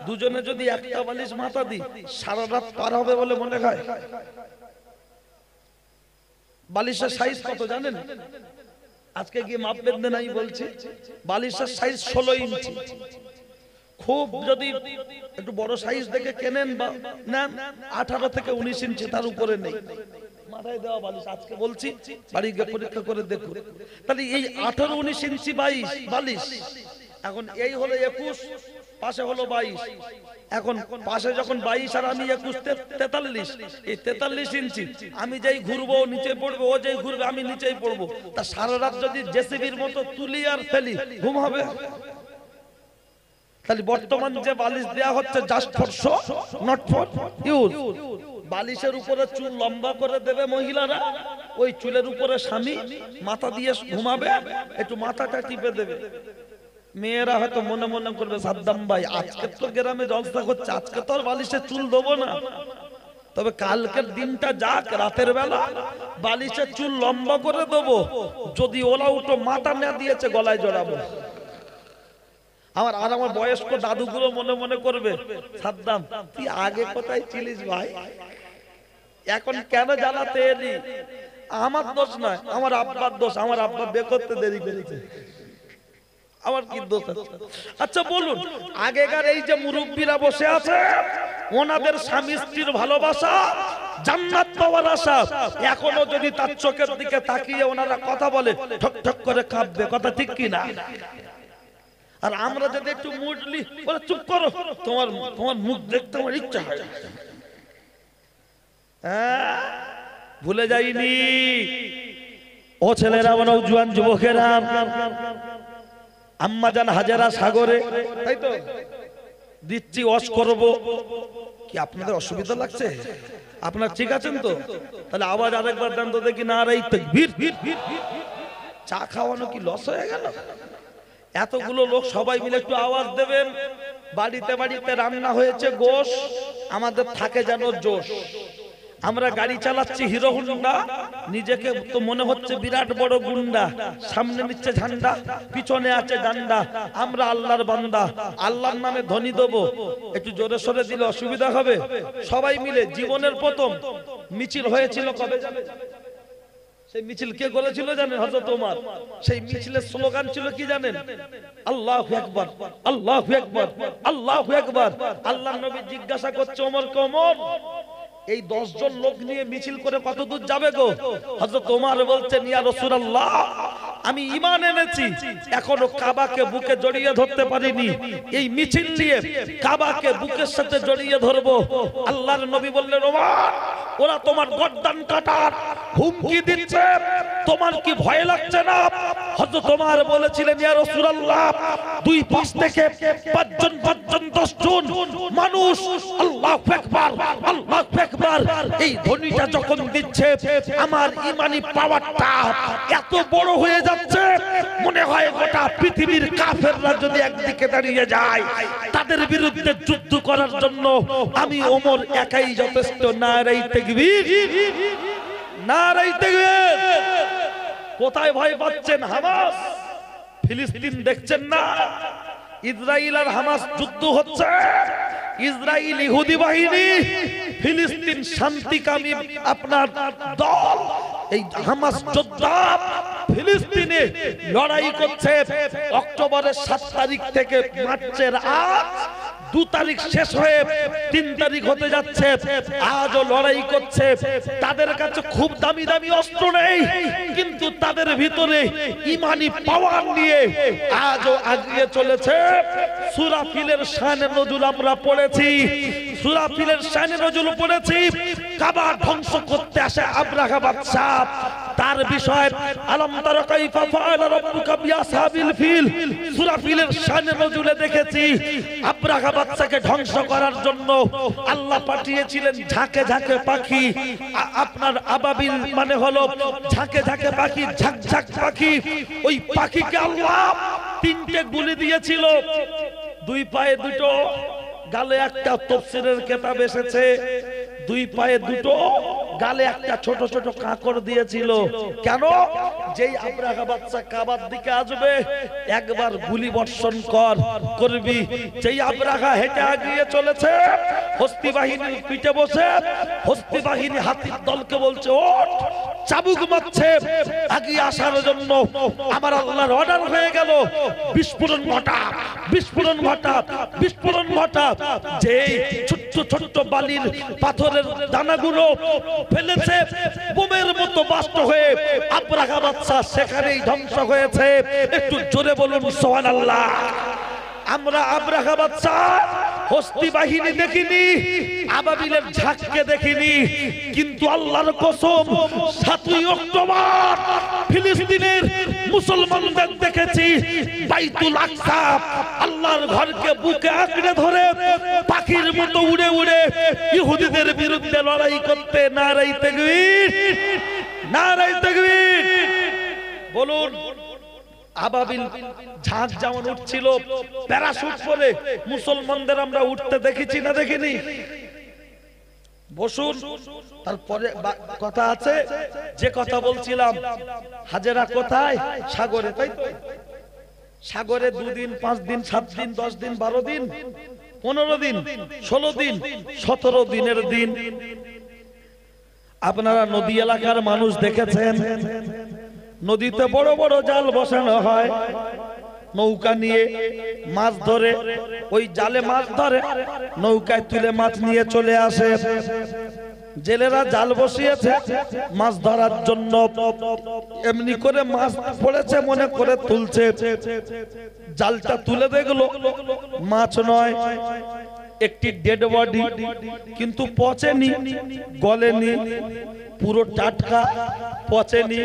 দুজনে যদি একটা বালিশ মাথা দি সারা রাত পার হবে বলে মনে হয় বালিশের সাইজ কত জানেন আজকে গিয়ে মাপ বেঁধে নাই বলছে বালিশের সাইজ ষোলো ইঞ্চি খুব যদি একটু বড় সাইজ দেখে কেনেন বা নেন আঠারো থেকে উনিশ ইঞ্চি তার উপরে নেই মাথায় আজকে বলছি বাড়ি গিয়ে পরীক্ষা করে দেখুন তাহলে এই আঠারো উনিশ ইঞ্চি বাইশ বালিশ এখন এই হলো একুশ পাশে হলো বাইশ এখন পাশে যখন বাইশ আর আমি একুশ তেতাল্লিশ এই তেতাল্লিশ ইঞ্চি আমি যেই ঘুরবো নিচে পড়বো ও যেই ঘুরবে আমি নিচেই পড়বো তা সারা রাত যদি জেসিবির মতো তুলি আর ফেলি ঘুম হবে তাহলে বর্তমান যে বালিশ দেয়া হচ্ছে just for show not for use বালিশের উপরে চুল লম্বা করে দেবে মহিলারা ওই চুলের উপরে স্বামী মাথা দিয়ে ঘুমাবে একটু মাথাটা টিপে দেবে মেয়েরা হয়তো মনে মনে করবে সাদ্দাম ভাই আজকে তো গ্রামে জলসা করছে আজকে তো আর বালিশে চুল দেবো না তবে কালকের দিনটা যাক রাতের বেলা বালিশের চুল লম্বা করে দেবো যদি ওলা উঠো মাথা না দিয়েছে গলায় জড়াবো আমার আর আমার বয়স্ক দাদুগুলো মনে মনে করবে সাদ্দাম তুই আগে কোথায় ছিলিস ভাই এখন কেন জ্বালাতে এলি আমার দোষ নয় আমার আব্বার দোষ আমার আব্বা বে করতে দেরি করেছে আমার কি দোষ আছে আচ্ছা, আচ্ছা বলুন আগেকার এই যে মুরব্বীরা বসে আছে ওনাদের স্বামী স্ত্রীর ভালোবাসা জান্নাত পাওয়ার আশা এখনো যদি তার চোখের দিকে তাকিয়ে ওনারা কথা বলে ঠক ঠক করে কাঁপবে কথা ঠিক কি না আর আমরা যদি একটু মুডলি বলে চুপ করো তোমার তোমার মুখ দেখতে আমার ইচ্ছা হয় হ্যাঁ, ভুলে যাইনি ও ছেলেরা মানে জুয়ান যুবকেরা আম্মাজান হাজারা সাগরে তাই তো দিচ্ছি অস করব কি আপনাদের অসুবিধা লাগছে আপনার ঠিক আছেন তো তাহলে আওয়াজ আরেকবার দেন তো দেখি না রাই তকবীর চা খাওয়ানো কি লস হয়ে গেল এতগুলো লোক সবাই মিলে একটু আওয়াজ দেবেন বাড়িতে বাড়িতে রান্না হয়েছে গোশ আমাদের থাকে যেন জোশ আমরা গাড়ি চালাচ্ছি হিরো হুন্ডা নিজেকে তো মনে হচ্ছে বিরাট বড় গুন্ডা সামনে নিচ্ছে ঝান্ডা পিছনে আছে ডান্ডা আমরা আল্লাহর বান্দা আল্লাহর নামে ধ্বনি দেবো একটু জোরে সরে দিলে অসুবিধা হবে সবাই মিলে জীবনের প্রথম মিছিল হয়েছিল কবে সেই মিছিল কে করেছিল জানেন হজরত তোমার সেই মিছিলের স্লোগান ছিল কি জানেন আল্লাহু আকবার আল্লাহু আকবার আল্লাহু আকবার আল্লাহর নবী জিজ্ঞাসা করছে ওমর কে ওমর এই দশজন লোক নিয়ে মিছিল করে কত দূর যাবে গো হজরত তোমার বলছে নিয়া রসুল্লাহ আমি ইমান এনেছি এখনো কাবাকে বুকে জড়িয়ে ধরতে পারিনি এই মিছিল নিয়ে কাবাকে বুকের সাথে জড়িয়ে ধরবো আল্লাহর নবী বললেন ওরা তোমার গর্দান কাটার হুমকি দিচ্ছে তোমার কি ভয় লাগছে না হয়তো তোমার বলেছিলেন ইয়া রাসূলুল্লাহ দুই পাশ থেকে পাঁচজন পাঁচজন দশজন মানুষ আল্লাহু আকবার আল্লাহু আকবার এই ধ্বনিটা যখন দিচ্ছে আমার ইমানি পাওয়ারটা এত বড় হয়ে যাচ্ছে যাচ্ছে মনে হয় গোটা পৃথিবীর কাফেররা যদি একদিকে দাঁড়িয়ে যায় তাদের বিরুদ্ধে যুদ্ধ করার জন্য আমি ওমর একাই যথেষ্ট নারাই তেকবীর নারাই তেকবীর কোথায় ভয় পাচ্ছেন হামাস ফিলিস্তিন দেখছেন না ইসরায়েল আর হামাস যুদ্ধ হচ্ছে ইসরায়েল ইহুদি বাহিনী ফিলিস্তিন শান্তিকামী আপনার দল এই হামাস যোদ্ধা ফিলিস্তিনে লড়াই করছে অক্টোবরের সাত তারিখ থেকে মার্চের আট দু তারিখ শেষ হয়ে তিন তারিখ হতে যাচ্ছে আজও লড়াই করছে তাদের কাছে খুব দামি দামি অস্ত্র নেই কিন্তু তাদের ভিতরে ইমানি পাওয়ার নিয়ে আজও আগিয়ে চলেছে সুরাফিলের শানে নজুল আমরা পড়েছি সুরাফিলের শানে নজুল পড়েছি কাবা ধ্বংস করতে আসে আব্রাহাবাদ সাপ তার বিষয় আলম তারা কাইফা ফাআলা রাব্বুকা বিআসহাবিল ফিল সূরা ফিলের শানে নজুলে দেখেছি আব্রাহা বাচ্চাকে ধ্বংস করার জন্য আল্লাহ পাঠিয়েছিলেন ঝাঁকে ঝাঁকে পাখি আপনার আবাবিল মানে হলো ঝাঁকে ঝাঁকে পাখি ঝাঁক ঝাঁক পাখি ওই পাখিকে আল্লাহ তিনটে গুলি দিয়েছিল দুই পায়ে দুটো গালে একটা তফসিরের কেতাব এসেছে দুই পায়ে দুটো গালে একটা ছোট ছোট কাঁকড় দিয়েছিল কেন যেই আব্রাহা বাচ্চা কাবার দিকে আসবে একবার গুলি বর্ষণ কর করবি যেই আব্রাহা হেঁটে আগিয়ে চলেছে হস্তি বাহিনীর পিঠে বসে হস্তি বাহিনী হাতির দলকে বলছে ওঠ চাবুক মারছে আগিয়ে আসার জন্য আমার আল্লাহর অর্ডার হয়ে গেল বিস্ফোরণ ঘটা বিস্ফোরণ ঘটা বিস্ফোরণ ঘটা যে ছোট্ট ছোট্ট বালির পাথরের দানাগুলো ফেলেছে বোমের মতো বাস্ত হয়ে আব্রাহা বাচ্চা সেখানেই ধ্বংস হয়েছে একটু জোরে বলুন সোহান আল্লাহ আমরা আব্রাহা বাচ্চা হস্তি বাহিনী দেখিনি আবাবিলের ঝাঁককে দেখিনি কিন্তু আল্লাহর কসম সাতই অক্টোবর ফিলিস্তিনের মুসলমানদের দেখেছি বাইতুল আকসা আল্লাহর ঘরকে বুকে আঁকড়ে ধরে পাখির মতো উড়ে উড়ে ইহুদিদের বিরুদ্ধে লড়াই করতে নারাই তেগবীর নারাই তেগবীর বলুন আবাবিল ঝাঁক যেমন উঠছিল প্যারাসুট পরে মুসলমানদের আমরা উঠতে দেখেছি না দেখিনি বসুন তারপরে কথা আছে যে কথা বলছিলাম হাজেরা কোথায় সাগরে তাই সাগরে দুদিন পাঁচ দিন সাত দিন দশ দিন বারো দিন পনেরো দিন ষোলো দিন সতেরো দিনের দিন আপনারা নদী এলাকার মানুষ দেখেছেন নদীতে বড় বড় জাল বসানো হয় নৌকা নিয়ে মাছ ধরে ওই জালে মাছ ধরে নৌকায় তুলে মাছ নিয়ে চলে আসে জেলেরা জাল বসিয়েছে মাছ ধরার জন্য এমনি করে মাছ পড়েছে মনে করে তুলছে জালটা তুলে দেখলো মাছ নয় একটি ডেড বডি কিন্তু পচেনি গলেনি পুরো টাটকা পচেনি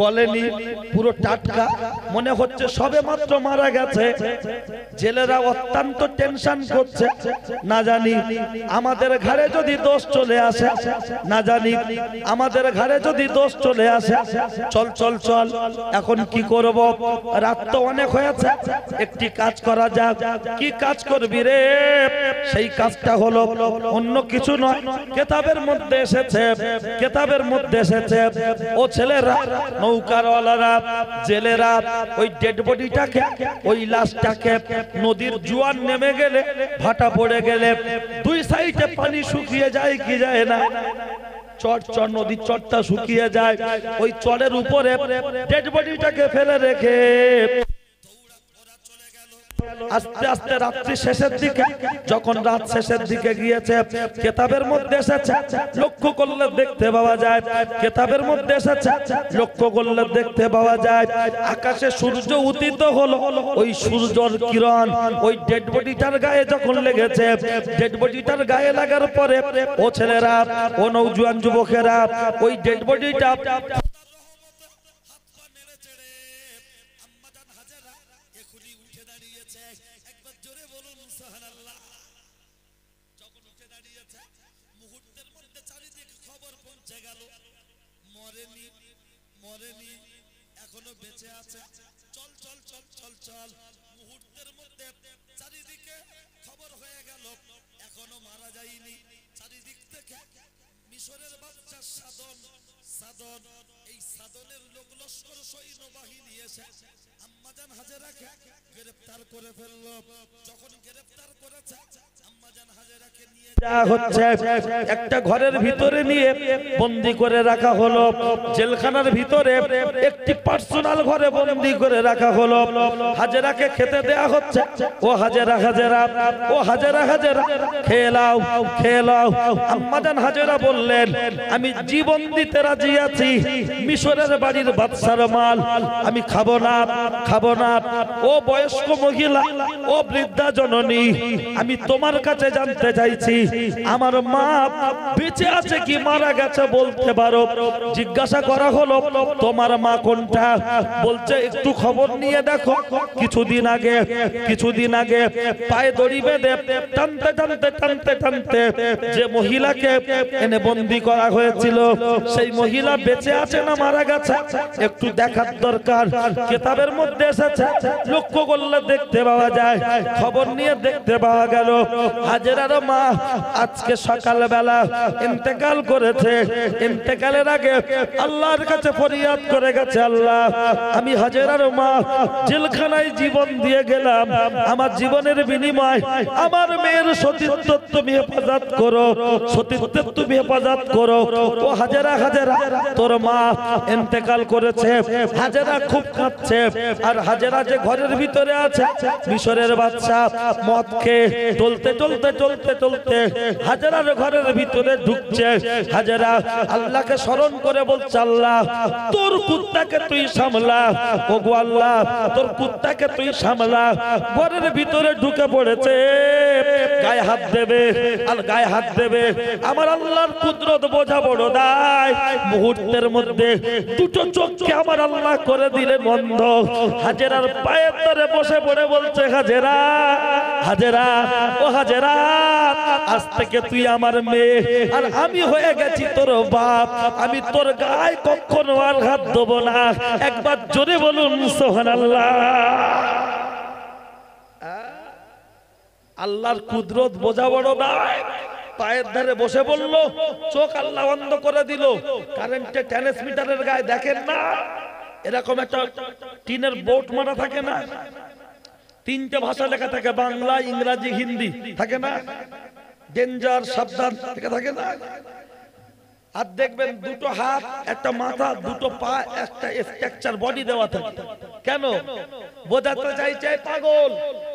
গলেনি পুরো টাটকা মনে হচ্ছে সবে মাত্র মারা গেছে জেলেরা অত্যন্ত টেনশন করছে না জানি আমাদের ঘরে যদি দোষ চলে আসে না জানি আমাদের ঘরে যদি দোষ চলে আসে চল চল চল এখন কি করব রাত তো অনেক হয়েছে একটি কাজ করা যাক কি কাজ করবি রে সেই কাজটা হলো অন্য কিছু নয় কেতাবের মধ্যে এসেছে কেতাব কিতাবের মধ্যে এসেছে ও ছেলেরা নৌকারওয়ালারা জেলেরা ওই ডেড বডিটাকে ওই লাশটাকে নদীর জোয়ার নেমে গেলে ভাটা পড়ে গেলে দুই সাইডে পানি শুকিয়ে যায় কি যায় না চর চর নদীর চরটা শুকিয়ে যায় ওই চরের উপরে ডেড বডিটাকে ফেলে রেখে আস্তে আস্তে রাত্রি শেষের দিকে যখন রাত শেষের দিকে গিয়েছে কেতাবের মধ্যে এসেছে লক্ষ্য করলে দেখতে পাওয়া যায় কেতাবের মধ্যে এসেছে লক্ষ্য করলে দেখতে পাওয়া যায় আকাশে সূর্য উদিত হলো ওই সূর্যর কিরণ ওই ডেড বডিটার গায়ে যখন লেগেছে ডেড বডিটার গায়ে লাগার পরে ও ছেলেরা ও নৌজুয়ান যুবকেরা ওই ডেড বডিটা সাদন এই সাদনের লোক লস্কর সৈন্যবাহিনী নিয়েছে আম্মাজান হাজেরাকে গ্রেফতার করে ফেললো যখন গ্রেফতার করেছে একটা ঘরের ভিতরে নিয়ে বন্দি করে রাখা হলো জেলখানার ভিতরে একটি পার্সোনাল ঘরে বন্দি করে রাখা হলো হাজেরাকে খেতে দেয়া হচ্ছে ও হাজেরা হাজেরা ও হাজেরা হাজেরা খেলাও খেলাও খেয়ে আম্মাদান হাজেরা বললেন আমি জীবন দিতে রাজি আছি মিশরের বাড়ির বাদশার মাল আমি খাবো না খাবো না ও বয়স্ক মহিলা ও বৃদ্ধা জননী আমি তোমার কাছে কাছে জানতে চাইছি আমার মা বেঁচে আছে কি মারা গেছে বলতে পারো জিজ্ঞাসা করা হলো তোমার মা কোনটা বলছে একটু খবর নিয়ে দেখো কিছুদিন আগে কিছুদিন আগে পায়ে দড়ি বেঁধে টানতে টানতে টানতে টানতে যে মহিলাকে এনে বন্দি করা হয়েছিল সেই মহিলা বেঁচে আছে না মারা গেছে একটু দেখার দরকার কেতাবের মধ্যে এসেছে লক্ষ্য করলে দেখতে পাওয়া যায় খবর নিয়ে দেখতে পাওয়া গেল হাজেরার মা আজকে বেলা ইন্তেকাল করেছে ইন্তেকালের আগে আল্লাহর কাছে ফরিয়াদ করে গেছে আল্লাহ আমি হাজেরার মা জেলখানায় জীবন দিয়ে গেলাম আমার জীবনের বিনিময় আমার মেয়ের সতীর্থ তুমি হেফাজত করো সতীত্বের তুমি হেফাজত করো ও হাজারা হাজারা তোর মা ইন্তেকাল করেছে হাজারা খুব কাঁদছে আর হাজারা যে ঘরের ভিতরে আছে মিশরের বাচ্চা মদ খেয়ে টলতে টলতে চলতে চলতে চলতে হাজারার ঘরের ভিতরে ঢুকছে হাজারা আল্লাহকে স্মরণ করে বলছে আল্লাহ তোর কুত্তাকে তুই সামলা ওগো আল্লাহ তোর কুত্তাকে তুই সামলা ঘরের ভিতরে ঢুকে পড়েছে গায়ে হাত দেবে আর গায়ে হাত দেবে আমার আল্লাহর কুদরত বোঝা বড় দায় মুহূর্তের মধ্যে দুটো চোখকে আমার আল্লাহ করে দিলে বন্ধ হাজেরার পায়ের তরে বসে পড়ে বলছে হাজেরা হাজেরা ও হাজেরা জান্নাত আজ থেকে তুই আমার মেয়ে আর আমি হয়ে গেছি তোর বাপ আমি তোর গায়ে কখনো আর হাত দেবো না একবার জোরে বলুন সোহানাল্লাহ আল্লাহর কুদরত বোঝা বড় নয় পায়ের ধারে বসে বলল চোখ আল্লাহ বন্ধ করে দিল কারেন্টের ট্রান্সমিটারের গায়ে দেখেন না এরকম একটা টিনের বোট মারা থাকে না তিনটে ভাষা লেখা থাকে বাংলা ইংরাজি হিন্দি থাকে না ডেঞ্জার সাবধান থাকে না আর দেখবেন দুটো হাত একটা মাথা দুটো পা একটা স্ট্রাকচার বডি দেওয়া থাকে কেন বোঝাতে চাইছে পাগল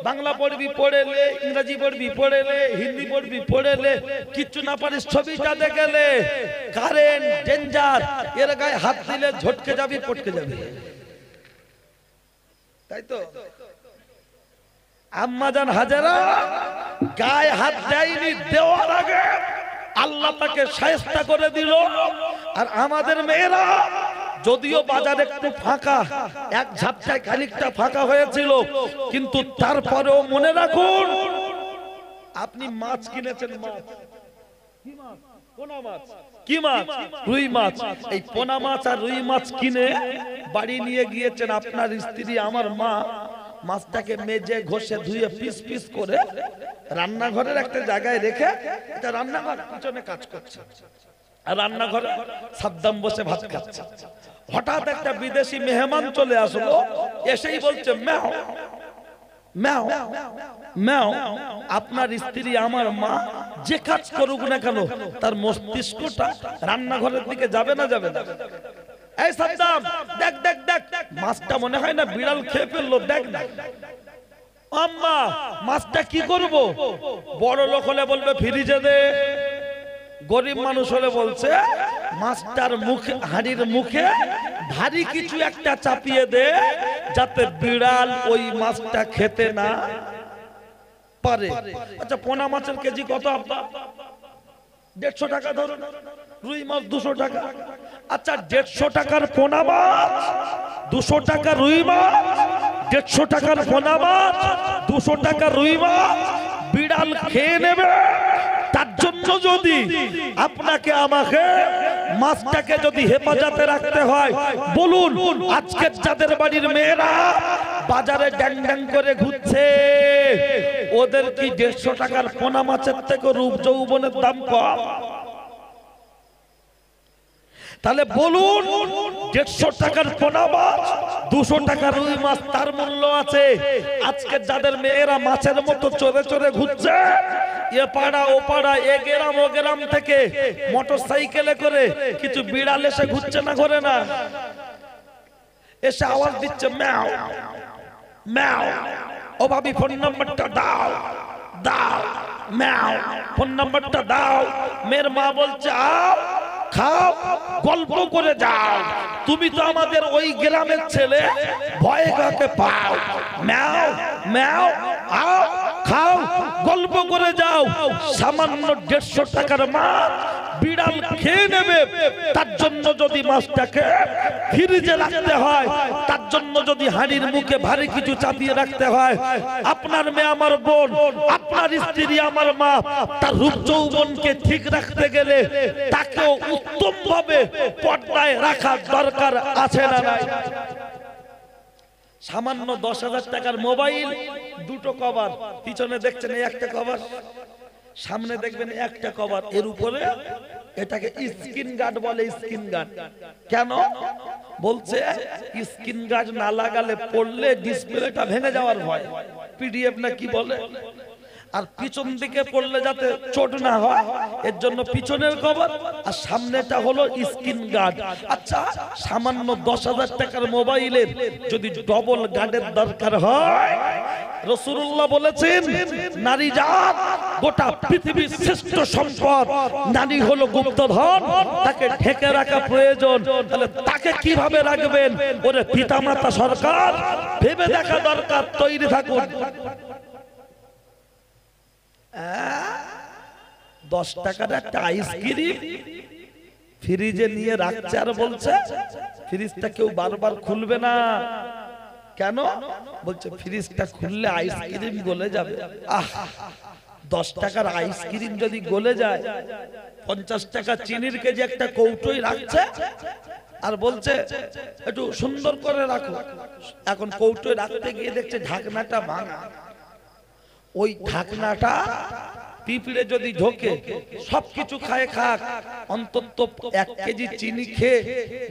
বাংলা পড়বি পড়ে লে ইংরাজি পড়বি পড়ে লে হিন্দি পড়বি পড়ে লে কিচ্ছু না পারিস ছবিটা দেখে লে কারেন্ট ডেঞ্জার এর গায়ে হাত দিলে ঝটকে যাবি পটকে যাবি তাই তো আম্মাজান হাজারা গায়ে হাত দেয়নি দেওয়ার আগে আল্লাহ তাকে সায়স্তা করে দিল আর আমাদের মেয়েরা যদিও বাজার একটু ফাঁকা এক ঝাপটায় খানিকটা ফাঁকা হয়েছিল কিন্তু তারপরেও মনে রাখুন আপনি মাছ কিনেছেন মাছ কি মাছ রুই মাছ এই পোনা মাছ আর রুই মাছ কিনে বাড়ি নিয়ে গিয়েছেন আপনার স্ত্রী আমার মা মাছটাকে মেজে ঘষে ধুয়ে পিস পিস করে রান্নাঘরের একটা জায়গায় রেখে এটা রান্নাঘর পিছনে কাজ করছে আর রান্নাঘরে সাদ্দাম বসে ভাত খাচ্ছে হঠাৎ একটা বিদেশি মেহমান চলে আসলো এসেই বলছে ম্যাও ম্যাও ম্যাও আপনার স্ত্রী আমার মা যে কাজ করুক না কেন তার মস্তিষ্কটা রান্নাঘরের দিকে যাবে না যাবে না এই সাদ্দাম দেখ দেখ দেখ মাছটা মনে হয় না বিড়াল খেয়ে ফেললো দেখ দেখ আম্মা মাছটা কি করব বড় লোক হলে বলবে ফিরিজে দে গরিব মানুষ হলে বলছে মাছটার মুখে হাড়ির মুখে ভারী কিছু একটা চাপিয়ে দে যাতে বিড়াল ওই মাছটা খেতে না পারে আচ্ছা পোনা মাছের কেজি কত আপনার দেড়শো টাকা ধরুন রুই মাছ দুশো টাকা আচ্ছা দেড়শো টাকার পোনা মাছ দুশো টাকা রুই মাছ দেড়শো টাকার পোনা মাছ দুশো টাকা রুই মাছ বিড়াল খেয়ে নেবে তার জন্য যদি আপনাকে আমাকে মাছটাকে যদি হেফাজতে রাখতে হয় বলুন আজকে যাদের বাড়ির মেয়েরা বাজারে ড্যাং ড্যাং করে ঘুরছে ওদের কি দেড়শো টাকার পোনা মাছের থেকে রূপ যৌবনের দাম কম তাহলে বলুন দেড়শো টাকার পোনা মাছ দুশো টাকার রুই মাছ তার মূল্য আছে আজকে যাদের মেয়েরা মাছের মতো চড়ে চড়ে ঘুরছে এ পাড়া ও পাড়া এ ও গ্রাম থেকে মোটর সাইকেলে করে কিছু বিড়াল এসে ঘুরছে না না এসে আওয়াজ দিচ্ছে ম্যাও ম্যাও ফোন দাও দাও ম্যাও ফোন দাও মেয়ের মা বলছে খাও গল্প করে যাও তুমি তো আমাদের ওই গ্রামের ছেলে ভয়ে কাকে পাও ম্যাও ম্যাও আও খাও গল্প করে যাও সামান্য দেড়শো টাকার মাছ বিড়াল খেয়ে নেবে তার জন্য যদি মাছটাকে ফ্রিজে রাখতে হয় তার জন্য যদি হাড়ির মুখে ভারী কিছু চাপিয়ে রাখতে হয় আপনার মেয়ে আমার বোন আপনার স্ত্রী আমার মা তার রূপ যৌবনকে ঠিক রাখতে গেলে তাকেও উত্তম ভাবে পর্দায় রাখার দরকার আছে না নাই সামান্য দশ হাজার টাকার মোবাইল দুটো কভার পিছনে দেখছেন একটা কভার সামনে দেখবেন একটা কভার এর উপরে এটাকে স্কিন গার্ড বলে স্কিন গার্ড কেন বলছে স্কিন গার্ড না লাগালে পড়লে ডিসপ্লেটা ভেঙে যাওয়ার ভয় পিডিএফ না কি বলে আর পিছন দিকে পড়লে যাতে চোট না হয় এর জন্য পিছনের কবর আর সামনেটা হলো স্ক্রিন গার্ড আচ্ছা সামান্য দশ হাজার টাকার মোবাইলের যদি ডবল গার্ডের দরকার হয় রসুল্লাহ বলেছেন নারী জাত গোটা পৃথিবীর শ্রেষ্ঠ সম্পদ নারী হলো গুপ্তধন তাকে ঢেকে রাখা প্রয়োজন তাহলে তাকে কিভাবে রাখবেন ওরে পিতামাতা সরকার ভেবে দেখা দরকার তৈরি থাকুন দশ টাকার একটা আইসক্রিম ফ্রিজে নিয়ে রাখছে আর বলছে ফ্রিজটা কেউ বারবার খুলবে না কেন বলছে ফ্রিজটা খুললে আইসক্রিম গলে যাবে আহ দশ টাকার আইসক্রিম যদি গলে যায় পঞ্চাশ টাকা চিনির কেজি একটা কৌটোই রাখছে আর বলছে একটু সুন্দর করে রাখো এখন কৌটোয় রাখতে গিয়ে দেখছে ঢাকনাটা ভাঙা ওই ঢাকনাটা পিঁপড়ে যদি ঢোকে সবকিছু খায় খাক অন্তত এক কেজি চিনি খেয়ে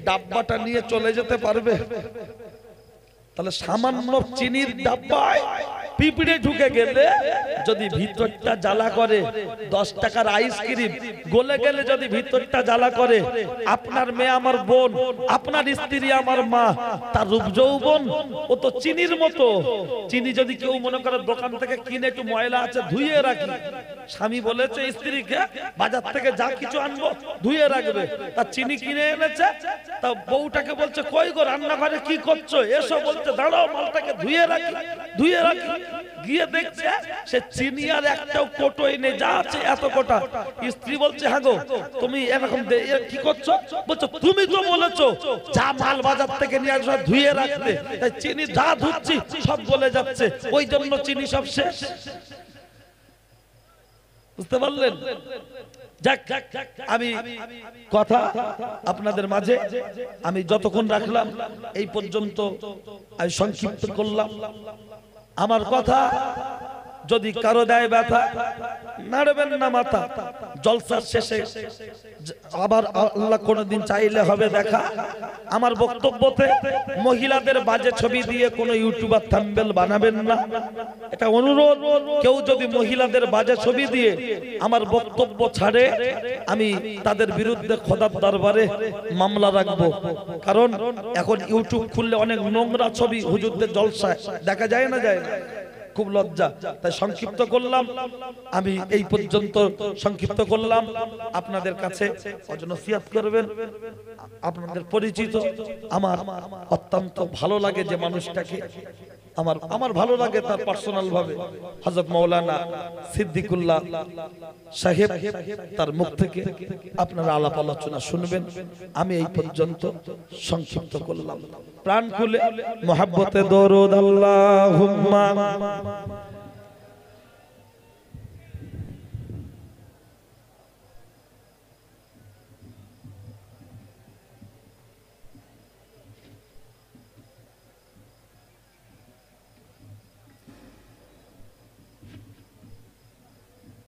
ডাব্বাটা নিয়ে চলে যেতে পারবে তাহলে সামান্য চিনির ডাব্বায় পিঁপড়ে ঢুকে গেলে যদি ভিতরটা জ্বালা করে দশ টাকার আইসক্রিম গলে গেলে যদি ভিতরটা জ্বালা করে আপনার মেয়ে আমার বোন আপনার স্ত্রী আমার মা তার রূপ যৌবন ও তো চিনির মতো চিনি যদি কেউ মনে করে দোকান থেকে কিনে একটু ময়লা আছে ধুয়ে রাখি স্বামী বলেছে স্ত্রীকে বাজার থেকে যা কিছু আনবো ধুয়ে রাখবে তার চিনি কিনে এনেছে তা বউটাকে বলছে কই গো রান্নাঘরে কি করছো এসো বলছে দাঁড়াও মালটাকে ধুয়ে রাখি ধুয়ে রাখি গিয়ে দেখছে সে চিনি আর একটাও কোটোই এনে যা আছে এত কোটা স্ত্রী বলছে হ্যাঁ গো তুমি এরকম কি করছো বলছো তুমি তো বলেছো যা মাল বাজার থেকে নিয়ে আসবে ধুয়ে রাখতে তাই চিনি যা ধুচ্ছি সব বলে যাচ্ছে ওই জন্য চিনি সব শেষ বুঝতে পারলেন আমি কথা আপনাদের মাঝে আমি যতক্ষণ রাখলাম এই পর্যন্ত আমি সংক্ষিপ্ত করলাম আমার কথা যদি কারো দেয় ব্যথা নাড়বেন না মাথা জলসার শেষে আবার আল্লাহ কোনোদিন চাইলে হবে দেখা আমার বক্তব্যতে মহিলাদের বাজে ছবি দিয়ে কোনো ইউটিউবার থাম্বেল বানাবেন না এটা অনুরোধ কেউ যদি মহিলাদের বাজে ছবি দিয়ে আমার বক্তব্য ছাড়ে আমি তাদের বিরুদ্ধে খোদার দরবারে মামলা রাখবো কারণ এখন ইউটিউব খুললে অনেক নোংরা ছবি হুজুরদের জলসায় দেখা যায় না যায় না খুব লজ্জা তাই সংক্ষিপ্ত করলাম আমি এই পর্যন্ত সংক্ষিপ্ত করলাম আপনাদের কাছে নসিহত করবেন আপনাদের পরিচিত আমার অত্যন্ত ভালো লাগে যে মানুষটাকে আমার আমার ভালো লাগে তার পার্সোনাল ভাবে হযরত মৌলানা সিদ্দিকুল্লাহ সাহেব তার মুখ থেকে আপনারা আলাপ আলোচনা শুনবেন আমি এই পর্যন্ত সংক্ষিপ্ত করলাম প্রাণ খুলে মোহাব্বতে দরদ আল্লাহুম্মা